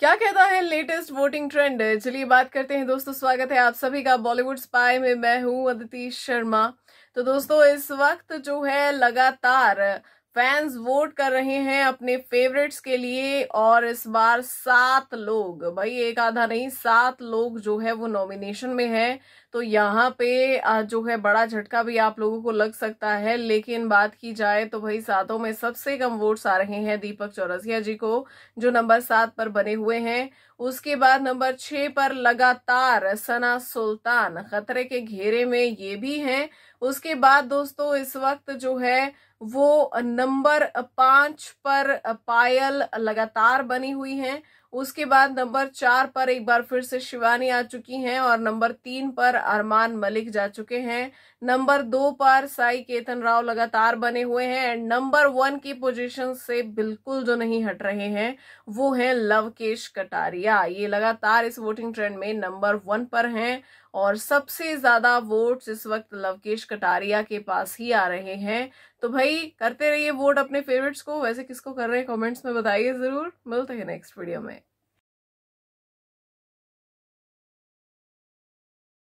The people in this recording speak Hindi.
क्या कहता है लेटेस्ट वोटिंग ट्रेंड चलिए बात करते हैं दोस्तों स्वागत है आप सभी का बॉलीवुड स्पाई में मैं हूं अदिति शर्मा तो दोस्तों इस वक्त जो है लगातार फैंस वोट कर रहे हैं अपने फेवरेट्स के लिए और इस बार सात लोग भाई एक आधा नहीं सात लोग जो है वो नॉमिनेशन में हैं तो यहाँ पे जो है बड़ा झटका भी आप लोगों को लग सकता है लेकिन बात की जाए तो भाई सातों में सबसे कम वोट्स आ रहे हैं दीपक चौरसिया जी को जो नंबर सात पर बने हुए हैं उसके बाद नंबर छह पर लगातार सना सुल्तान खतरे के घेरे में ये भी है उसके बाद दोस्तों इस वक्त जो है वो नंबर पांच पर पायल लगातार बनी हुई हैं उसके बाद नंबर चार पर एक बार फिर से शिवानी आ चुकी हैं और नंबर तीन पर अरमान मलिक जा चुके हैं नंबर दो पर साई केतन राव लगातार बने हुए हैं एंड नंबर वन की पोजीशन से बिल्कुल जो नहीं हट रहे हैं वो है लवकेश कटारिया ये लगातार इस वोटिंग ट्रेंड में नंबर वन पर हैं और सबसे ज्यादा वोट्स इस वक्त लवकेश कटारिया के पास ही आ रहे हैं तो भाई करते रहिए वोट अपने फेवरेट्स को वैसे किसको कर रहे हैं कमेंट्स में बताइए जरूर मिलते हैं नेक्स्ट वीडियो में